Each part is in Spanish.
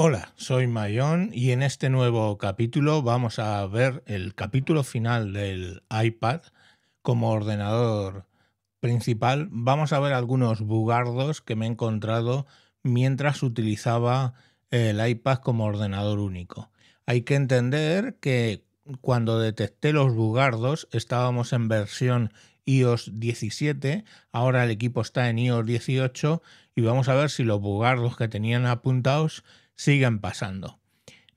Hola, soy Mayón y en este nuevo capítulo vamos a ver el capítulo final del iPad como ordenador principal. Vamos a ver algunos bugardos que me he encontrado mientras utilizaba el iPad como ordenador único. Hay que entender que cuando detecté los bugardos estábamos en versión iOS 17, ahora el equipo está en iOS 18 y vamos a ver si los bugardos que tenían apuntados siguen pasando.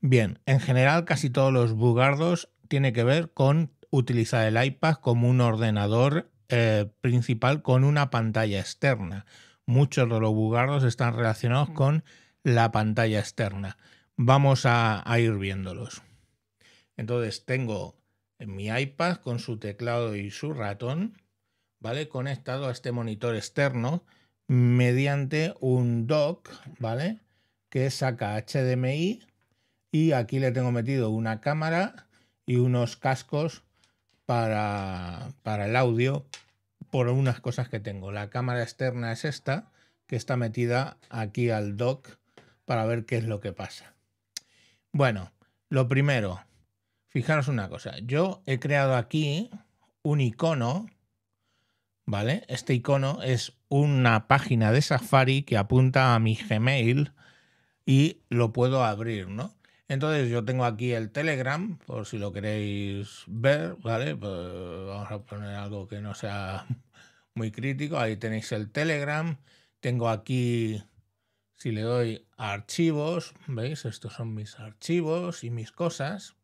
Bien, en general casi todos los bugardos tiene que ver con utilizar el iPad como un ordenador eh, principal con una pantalla externa. Muchos de los bugardos están relacionados mm. con la pantalla externa. Vamos a, a ir viéndolos. Entonces tengo mi iPad con su teclado y su ratón, ¿vale? Conectado a este monitor externo mediante un dock, ¿vale? que saca HDMI y aquí le tengo metido una cámara y unos cascos para, el audio por unas cosas que tengo. La cámara externa es esta, que está metida aquí al dock para ver qué es lo que pasa. Bueno, lo primero, fijaros una cosa, yo he creado aquí un icono, ¿vale? Este icono es una página de Safari que apunta a mi Gmail y lo puedo abrir, ¿no? Entonces yo tengo aquí el Telegram, por si lo queréis ver, ¿vale? Pues, vamos a poner algo que no sea muy crítico. Ahí tenéis el Telegram. Tengo aquí, si le doy archivos, ¿veis? Estos son mis archivos y mis cosas.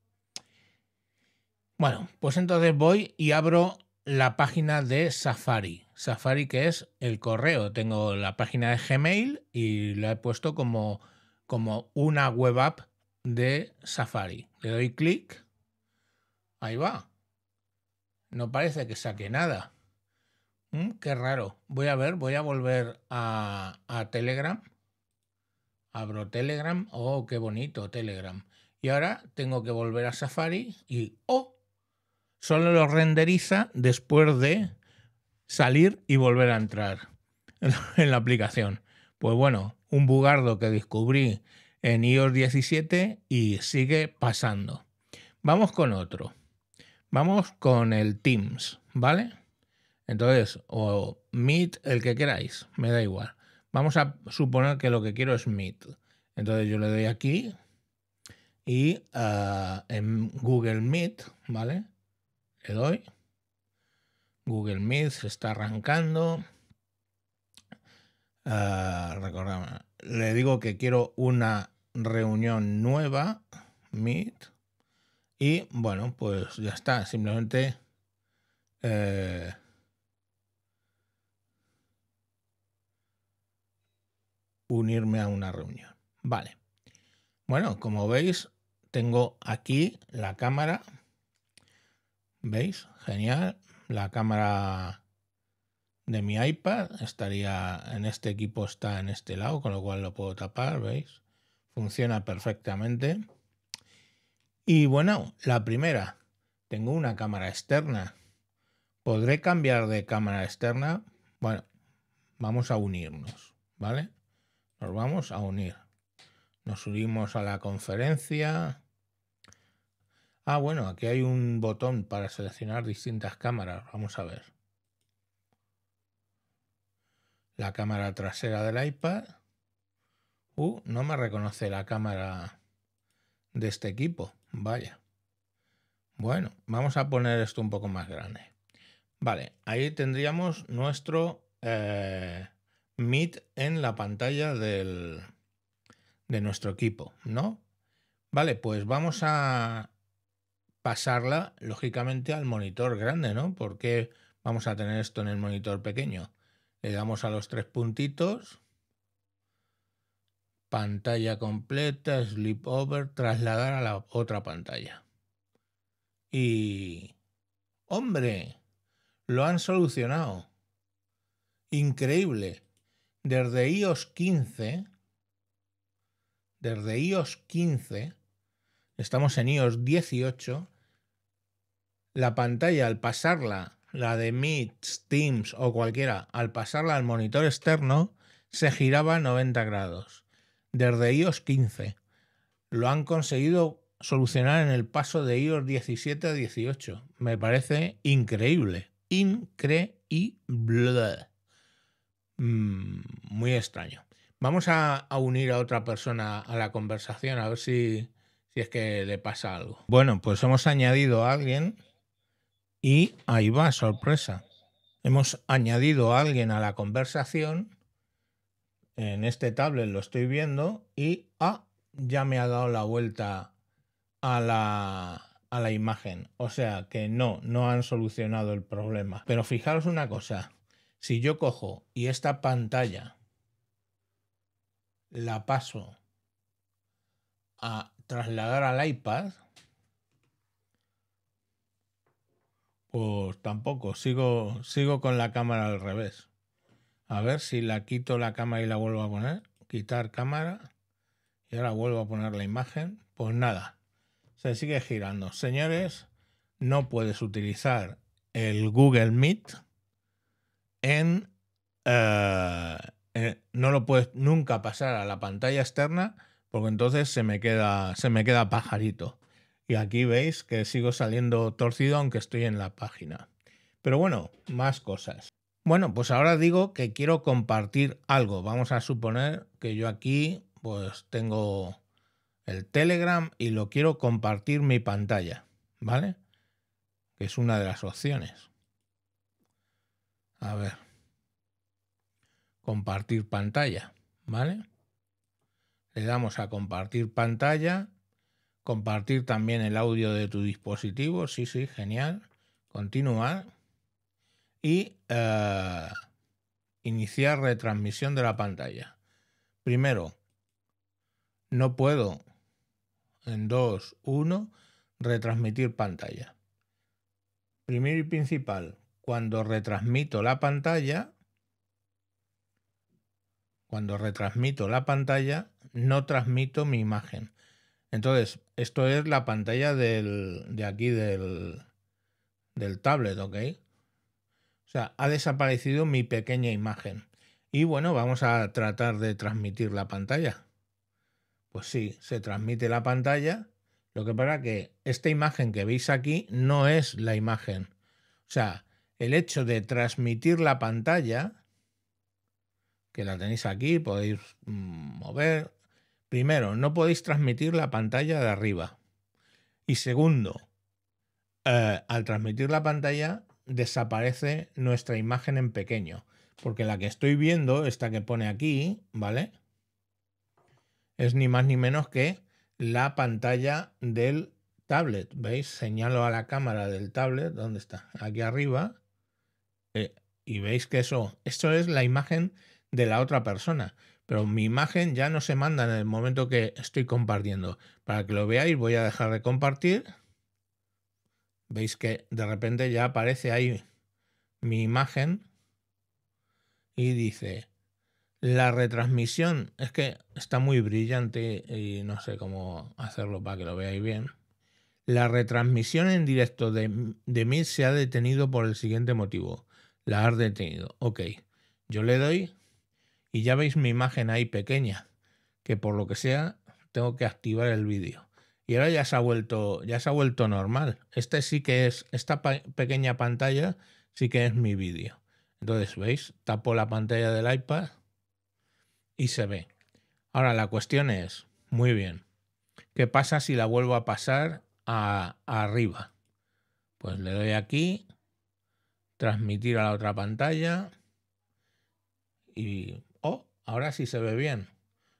Bueno, pues entonces voy y abro la página de Safari. Safari que es el correo. Tengo la página de Gmail y la he puesto como como una web app de Safari. Le doy clic. Ahí va. No parece que saque nada. Mm, qué raro. Voy a ver, voy a volver a, a Telegram. Abro Telegram. Oh, qué bonito Telegram. Y ahora tengo que volver a Safari y ¡oh! Solo lo renderiza después de salir y volver a entrar en la aplicación. Pues bueno, un bugardo que descubrí en iOS 17 y sigue pasando. Vamos con otro. Vamos con el Teams, ¿vale? Entonces, o Meet, el que queráis, me da igual. Vamos a suponer que lo que quiero es Meet. Entonces yo le doy aquí y ah, en Google Meet, ¿vale? Le doy. Google Meet se está arrancando. Ah, Le digo que quiero una reunión nueva, Meet. Y bueno, pues ya está. Simplemente. Eh, unirme a una reunión. Vale. Bueno, como veis, tengo aquí la cámara. ¿Veis? Genial. La cámara de mi iPad estaría en este equipo, está en este lado, con lo cual lo puedo tapar, ¿veis? Funciona perfectamente. Y bueno, la primera, tengo una cámara externa. ¿Podré cambiar de cámara externa? Bueno, vamos a unirnos, ¿vale? Nos vamos a unir. Nos subimos a la conferencia. Ah, bueno, aquí hay un botón para seleccionar distintas cámaras. Vamos a ver la cámara trasera del iPad. Uh, no me reconoce la cámara de este equipo. Vaya. Bueno, vamos a poner esto un poco más grande. Vale, ahí tendríamos nuestro eh, Meet en la pantalla de nuestro equipo, ¿no? Vale, pues vamos a pasarla, lógicamente, al monitor grande, ¿no? Porque vamos a tener esto en el monitor pequeño. Le damos a los tres puntitos. Pantalla completa, over trasladar a la otra pantalla. Y... ¡Hombre! Lo han solucionado. Increíble. Desde iOS 15, desde iOS 15, estamos en iOS 18, la pantalla al pasarla la de Meets, Teams o cualquiera, al pasarla al monitor externo, se giraba 90 grados. Desde iOS 15. Lo han conseguido solucionar en el paso de iOS 17 a 18. Me parece increíble. Increíble. Mm, muy extraño. Vamos a, unir a otra persona a la conversación, a ver si, si es que le pasa algo. Bueno, pues hemos añadido a alguien y ahí va, sorpresa. Hemos añadido a alguien a la conversación. En este tablet lo estoy viendo y ah, ya me ha dado la vuelta a la, a la imagen. O sea que no, no han solucionado el problema. Pero fijaros una cosa. Si yo cojo y esta pantalla la paso a trasladar al iPad, Pues tampoco, sigo, sigo con la cámara al revés. A ver si la quito la cámara y la vuelvo a poner. Quitar cámara. Y ahora vuelvo a poner la imagen. Pues nada, se sigue girando. Señores, no puedes utilizar el Google Meet en... Eh, eh, no lo puedes nunca pasar a la pantalla externa porque entonces se me queda, se me queda pajarito. Y aquí veis que sigo saliendo torcido aunque estoy en la página. Pero bueno, más cosas. Bueno, pues ahora digo que quiero compartir algo. Vamos a suponer que yo aquí pues tengo el Telegram y lo quiero compartir mi pantalla, ¿vale? Que es una de las opciones. A ver. Compartir pantalla, ¿vale? Le damos a compartir pantalla Compartir también el audio de tu dispositivo. Sí, sí, genial. Continuar. Y eh, iniciar retransmisión de la pantalla. Primero, no puedo en 2, 1, retransmitir pantalla. Primero y principal, cuando retransmito la pantalla, cuando retransmito la pantalla, no transmito mi imagen. Entonces, esto es la pantalla de aquí del, tablet, ¿ok? O sea, ha desaparecido mi pequeña imagen. Y bueno, vamos a tratar de transmitir la pantalla. Pues sí, se transmite la pantalla. Lo que pasa que esta imagen que veis aquí no es la imagen. O sea, el hecho de transmitir la pantalla, que la tenéis aquí, podéis mm, mover, Primero, no podéis transmitir la pantalla de arriba. Y segundo, eh, al transmitir la pantalla desaparece nuestra imagen en pequeño. Porque la que estoy viendo, esta que pone aquí, ¿vale? Es ni más ni menos que la pantalla del tablet. ¿Veis? Señalo a la cámara del tablet. ¿Dónde está? Aquí arriba. Eh, y veis que eso, eso es la imagen de la otra persona pero mi imagen ya no se manda en el momento que estoy compartiendo. Para que lo veáis voy a dejar de compartir. Veis que de repente ya aparece ahí mi imagen y dice, la retransmisión es que está muy brillante y no sé cómo hacerlo para que lo veáis bien. La retransmisión en directo de, de mí se ha detenido por el siguiente motivo. La has detenido. Ok. Yo le doy y ya veis mi imagen ahí pequeña, que por lo que sea tengo que activar el vídeo. Y ahora ya se ha vuelto, ya se ha vuelto normal. Este sí que es, esta pequeña pantalla sí que es mi vídeo. Entonces, ¿veis? Tapo la pantalla del iPad y se ve. Ahora la cuestión es, muy bien, ¿qué pasa si la vuelvo a pasar a arriba? Pues le doy aquí, transmitir a la otra pantalla y Ahora sí se ve bien.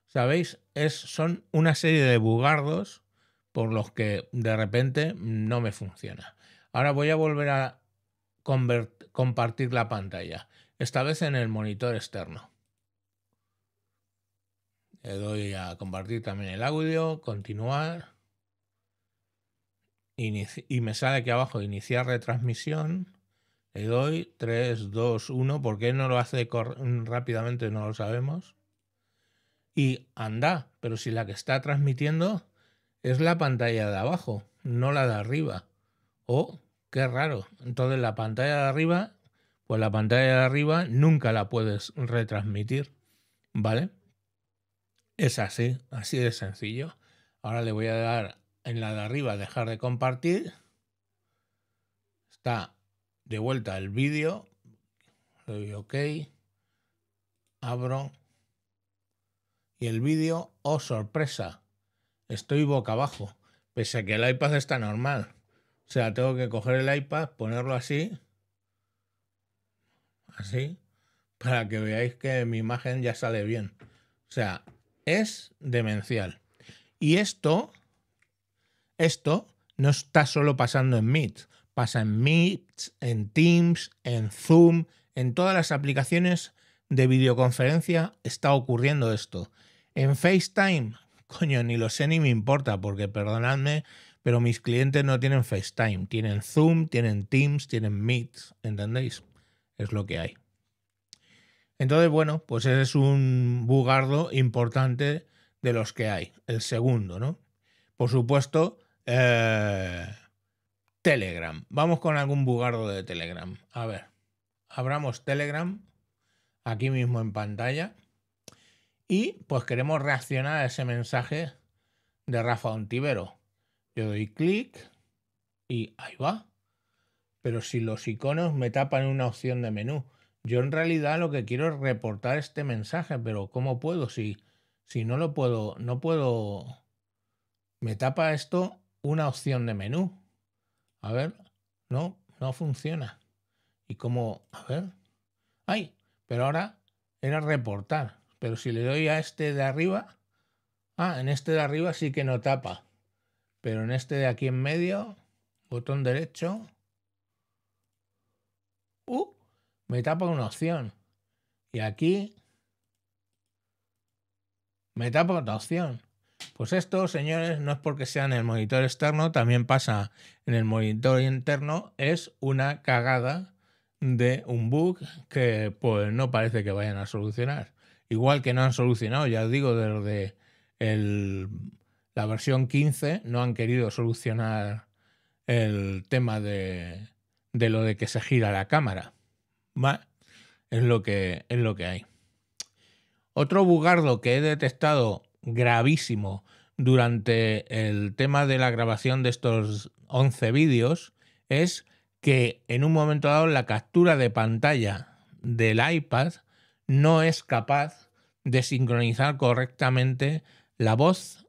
¿Sabéis? Es, son una serie de bugardos por los que de repente no me funciona. Ahora voy a volver a compartir la pantalla, esta vez en el monitor externo. Le doy a compartir también el audio, continuar. y me sale aquí abajo iniciar retransmisión. Le doy 3, 2, 1. ¿Por qué no lo hace rápidamente? No lo sabemos. Y anda, pero si la que está transmitiendo es la pantalla de abajo, no la de arriba. Oh, qué raro. Entonces la pantalla de arriba, pues la pantalla de arriba nunca la puedes retransmitir. ¿Vale? Es así, así de sencillo. Ahora le voy a dar en la de arriba, dejar de compartir. Está de vuelta al vídeo, le doy OK, abro y el vídeo, oh sorpresa, estoy boca abajo, pese a que el iPad está normal. O sea, tengo que coger el iPad, ponerlo así, así, para que veáis que mi imagen ya sale bien. O sea, es demencial. Y esto, esto no está solo pasando en Meet pasa en Meet, en Teams, en Zoom, en todas las aplicaciones de videoconferencia está ocurriendo esto. En FaceTime, coño, ni lo sé ni me importa, porque perdonadme, pero mis clientes no tienen FaceTime, tienen Zoom, tienen Teams, tienen Meet, ¿entendéis? Es lo que hay. Entonces, bueno, pues ese es un bugardo importante de los que hay, el segundo, ¿no? Por supuesto, eh, Telegram. Vamos con algún bugardo de Telegram. A ver, abramos Telegram aquí mismo en pantalla y pues queremos reaccionar a ese mensaje de Rafa Ontivero. Yo doy clic y ahí va. Pero si los iconos me tapan una opción de menú. Yo en realidad lo que quiero es reportar este mensaje, pero ¿cómo puedo? Si, si no lo puedo, no puedo... Me tapa esto una opción de menú. A ver, no, no funciona. Y cómo... a ver, ay, pero ahora era reportar. Pero si le doy a este de arriba, ah, en este de arriba sí que no tapa. Pero en este de aquí en medio, botón derecho, uh, me tapa una opción. Y aquí me tapa otra opción. Pues esto, señores, no es porque sea en el monitor externo, también pasa en el monitor interno, es una cagada de un bug que pues no parece que vayan a solucionar. Igual que no han solucionado, ya os digo, desde la versión 15 no han querido solucionar el tema de, lo de que se gira la cámara. Es lo que, es lo que hay. Otro bugardo que he detectado gravísimo durante el tema de la grabación de estos 11 vídeos es que en un momento dado la captura de pantalla del iPad no es capaz de sincronizar correctamente la voz,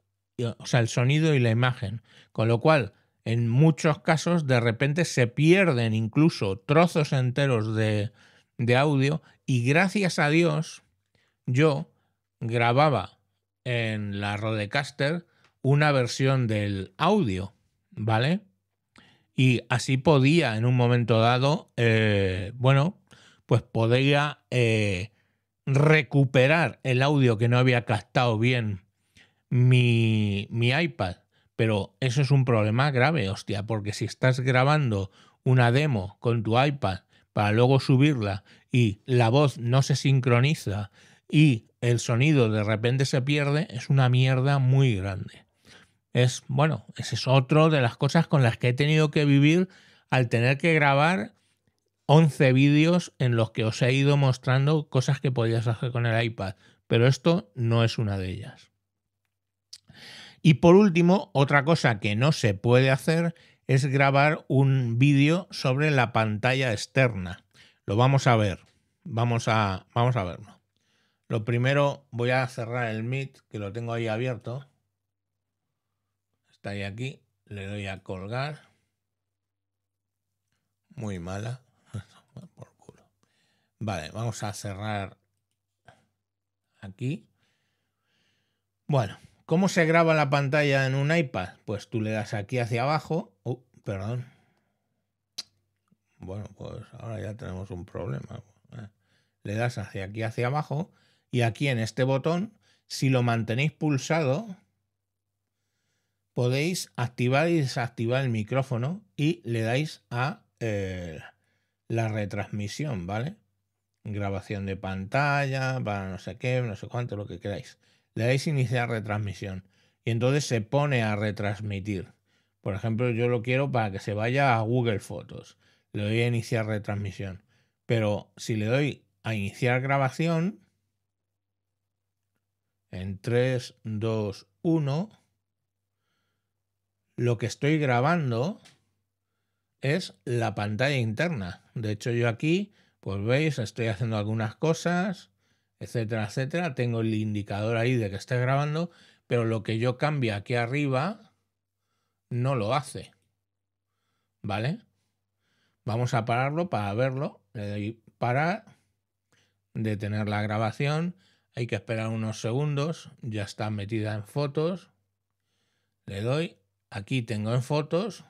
o sea, el sonido y la imagen. Con lo cual, en muchos casos, de repente se pierden incluso trozos enteros de, de audio y gracias a Dios, yo grababa en la Rodecaster una versión del audio, ¿vale? Y así podía en un momento dado, eh, bueno, pues podía eh, recuperar el audio que no había captado bien mi, mi iPad. Pero eso es un problema grave, hostia, porque si estás grabando una demo con tu iPad para luego subirla y la voz no se sincroniza y el sonido de repente se pierde, es una mierda muy grande. Es, bueno, ese es otro de las cosas con las que he tenido que vivir al tener que grabar 11 vídeos en los que os he ido mostrando cosas que podías hacer con el iPad, pero esto no es una de ellas. Y por último, otra cosa que no se puede hacer es grabar un vídeo sobre la pantalla externa. Lo vamos a ver. Vamos a, vamos a verlo. Lo primero, voy a cerrar el Meet, que lo tengo ahí abierto. Está ahí aquí. Le doy a colgar. Muy mala. Vale, vamos a cerrar aquí. Bueno, ¿cómo se graba la pantalla en un iPad? Pues tú le das aquí hacia abajo. Oh, perdón. Bueno, pues ahora ya tenemos un problema. Eh, le das hacia aquí hacia abajo y aquí en este botón, si lo mantenéis pulsado, podéis activar y desactivar el micrófono y le dais a eh, la retransmisión, ¿vale? Grabación de pantalla, para no sé qué, no sé cuánto, lo que queráis. Le dais iniciar retransmisión y entonces se pone a retransmitir. Por ejemplo, yo lo quiero para que se vaya a Google Fotos. Le doy a iniciar retransmisión. Pero si le doy a iniciar grabación, en 3, 2, 1, lo que estoy grabando es la pantalla interna. De hecho, yo aquí, pues veis, estoy haciendo algunas cosas, etcétera, etcétera. Tengo el indicador ahí de que está grabando, pero lo que yo cambia aquí arriba no lo hace. ¿Vale? Vamos a pararlo para verlo. Le doy parar, detener la grabación hay que esperar unos segundos, ya está metida en fotos. Le doy, aquí tengo en fotos.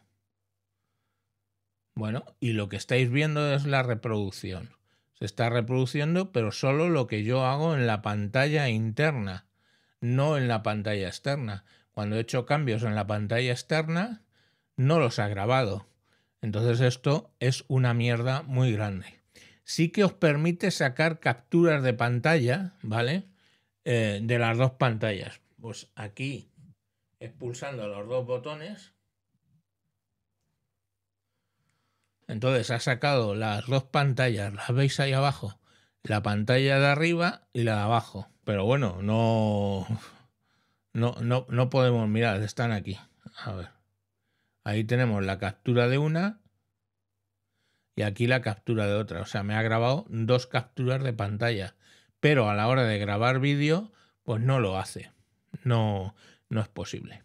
Bueno, y lo que estáis viendo es la reproducción. Se está reproduciendo, pero solo lo que yo hago en la pantalla interna, no en la pantalla externa. Cuando he hecho cambios en la pantalla externa, no los ha grabado. Entonces esto es una mierda muy grande sí que os permite sacar capturas de pantalla, ¿vale? Eh, de las dos pantallas. Pues aquí, expulsando los dos botones. Entonces ha sacado las dos pantallas, las veis ahí abajo, la pantalla de arriba y la de abajo. Pero bueno, no, no, no, no podemos mirar, están aquí. A ver. Ahí tenemos la captura de una y aquí la captura de otra. O sea, me ha grabado dos capturas de pantalla, pero a la hora de grabar vídeo, pues no lo hace. No, no es posible.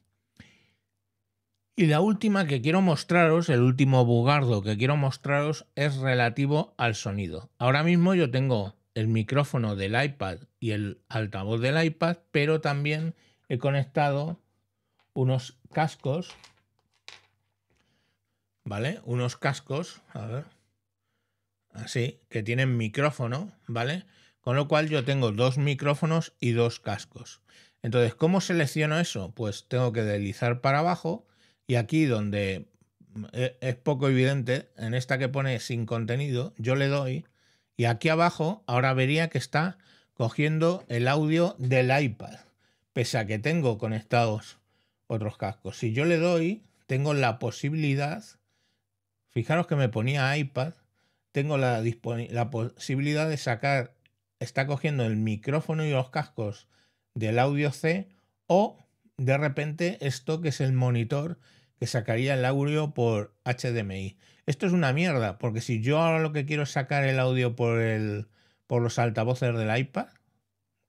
Y la última que quiero mostraros, el último bugardo que quiero mostraros es relativo al sonido. Ahora mismo yo tengo el micrófono del iPad y el altavoz del iPad, pero también he conectado unos cascos, ¿vale? Unos cascos, a ver así, que tienen micrófono, ¿vale? Con lo cual yo tengo dos micrófonos y dos cascos. Entonces, ¿cómo selecciono eso? Pues tengo que deslizar para abajo y aquí donde mm, e, es poco evidente, en esta que pone sin contenido, yo le doy y aquí abajo ahora vería que está cogiendo el audio del iPad, pese a que tengo conectados otros cascos. Si yo le doy, tengo la posibilidad, fijaros que me ponía iPad, tengo la, la posibilidad de sacar, está cogiendo el micrófono y los cascos del audio C o de repente esto que es el monitor que sacaría el audio por HDMI. Esto es una mierda, porque si yo ahora lo que quiero es sacar el audio por, el, por los altavoces del iPad,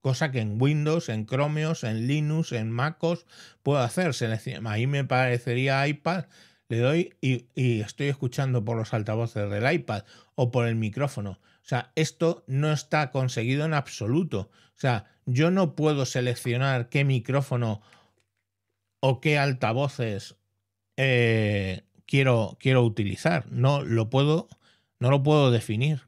cosa que en Windows, en Chromeos, en Linux, en MacOs puedo hacer. Ahí me parecería iPad, le doy y estoy escuchando por los altavoces del iPad o por el micrófono. O sea, esto no está conseguido en absoluto. O sea, yo no puedo seleccionar qué micrófono o qué altavoces eh, quiero, quiero utilizar. No lo puedo, no lo puedo definir.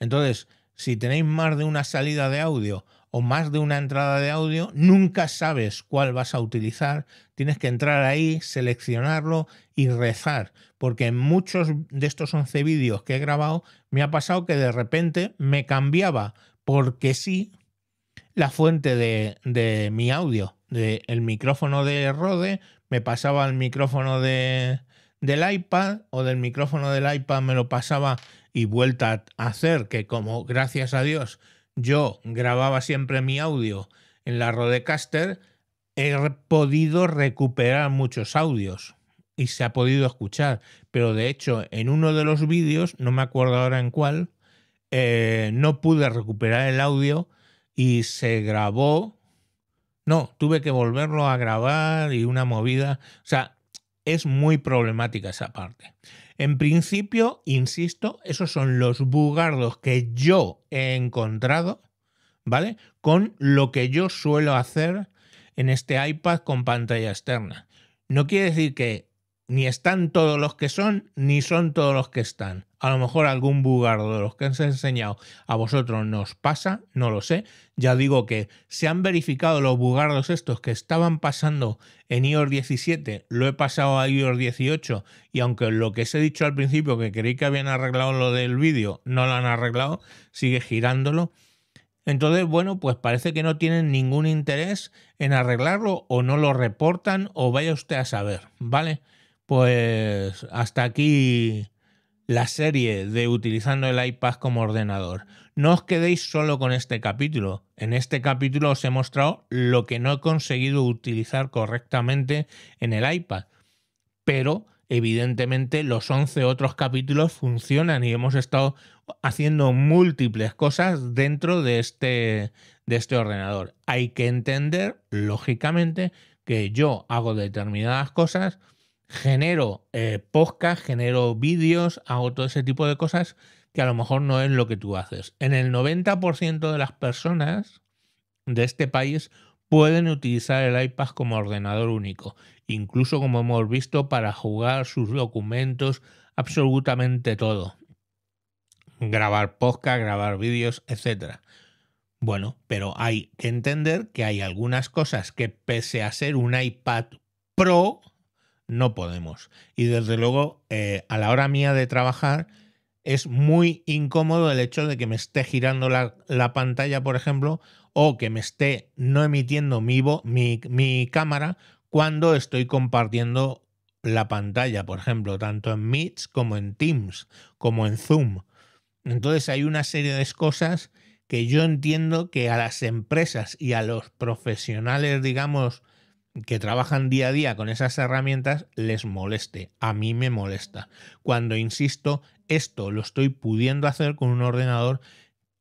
Entonces, si tenéis más de una salida de audio o más de una entrada de audio, nunca sabes cuál vas a utilizar, tienes que entrar ahí, seleccionarlo y rezar, porque en muchos de estos 11 vídeos que he grabado me ha pasado que de repente me cambiaba, porque sí, la fuente de, de mi audio, del el micrófono de Rode, me pasaba al micrófono del iPad o del micrófono del iPad me lo pasaba y vuelta a hacer que como gracias a Dios yo grababa siempre mi audio en la Rodecaster, he podido recuperar muchos audios y se ha podido escuchar. Pero de hecho, en uno de los vídeos, no me acuerdo ahora en cuál, eh, no pude recuperar el audio y se grabó. No, tuve que volverlo a grabar y una movida. O sea, es muy problemática esa parte. En principio, insisto, esos son los bugardos que yo he encontrado, ¿vale? Con lo que yo suelo hacer en este iPad con pantalla externa. No quiere decir que ni están todos los que son, ni son todos los que están. A lo mejor algún bugardo de los que os he enseñado a vosotros nos pasa, no lo sé. Ya digo que se han verificado los bugardos estos que estaban pasando en iOS 17, lo he pasado a iOS 18 y aunque lo que os he dicho al principio que creí que habían arreglado lo del vídeo, no lo han arreglado, sigue girándolo. Entonces, bueno, pues parece que no tienen ningún interés en arreglarlo o no lo reportan o vaya usted a saber, ¿vale? Pues hasta aquí la serie de utilizando el iPad como ordenador. No os quedéis solo con este capítulo. En este capítulo os he mostrado lo que no he conseguido utilizar correctamente en el iPad. Pero evidentemente los 11 otros capítulos funcionan y hemos estado haciendo múltiples cosas dentro de este, de este ordenador. Hay que entender, lógicamente, que yo hago determinadas cosas genero eh, podcast, genero vídeos, hago todo ese tipo de cosas que a lo mejor no es lo que tú haces. En el 90% de las personas de este país pueden utilizar el iPad como ordenador único, incluso como hemos visto para jugar sus documentos, absolutamente todo. Grabar podcast, grabar vídeos, etc. Bueno, pero hay que entender que hay algunas cosas que pese a ser un iPad Pro, no podemos. Y desde luego, eh, a la hora mía de trabajar, es muy incómodo el hecho de que me esté girando la, pantalla, por ejemplo, o que me esté no emitiendo mi, mi, mi cámara cuando estoy compartiendo la pantalla, por ejemplo, tanto en Meets como en Teams, como en Zoom. Entonces hay una serie de cosas que yo entiendo que a las empresas y a los profesionales, digamos, que trabajan día a día con esas herramientas les moleste. A mí me molesta. Cuando, insisto, esto lo estoy pudiendo hacer con un ordenador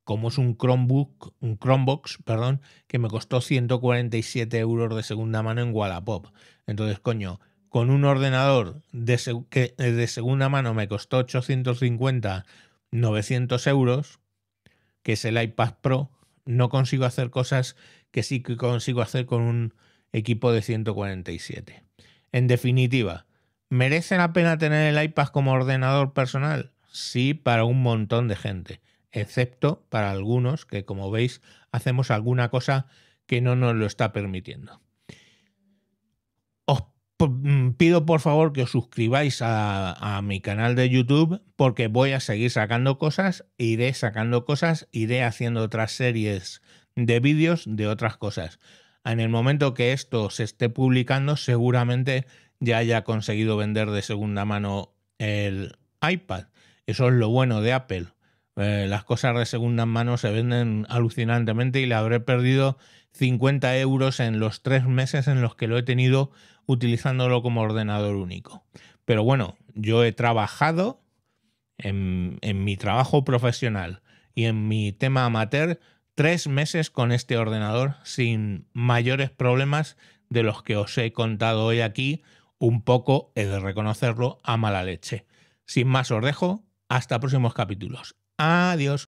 como es un Chromebook, un Chromebox, perdón, que me costó 147 euros de segunda mano en Wallapop. Entonces, coño, con un ordenador de que eh, de segunda mano me costó 850, 900 euros, que es el iPad Pro, no consigo hacer cosas que sí que consigo hacer con un equipo de 147. En definitiva, ¿merece la pena tener el iPad como ordenador personal? Sí, para un montón de gente, excepto para algunos que, como veis, hacemos alguna cosa que no nos lo está permitiendo. Os mm, pido por favor que os suscribáis a, mi canal de YouTube porque voy a seguir sacando cosas, iré sacando cosas, iré haciendo otras series de vídeos de otras cosas en el momento que esto se esté publicando, seguramente ya haya conseguido vender de segunda mano el iPad. Eso es lo bueno de Apple. Eh, las cosas de segunda mano se venden alucinantemente y le habré perdido 50 euros en los tres meses en los que lo he tenido utilizándolo como ordenador único. Pero bueno, yo he trabajado en mi trabajo profesional y en mi tema amateur tres meses con este ordenador sin mayores problemas de los que os he contado hoy aquí, un poco, he de reconocerlo, a mala leche. Sin más os dejo, hasta próximos capítulos. Adiós.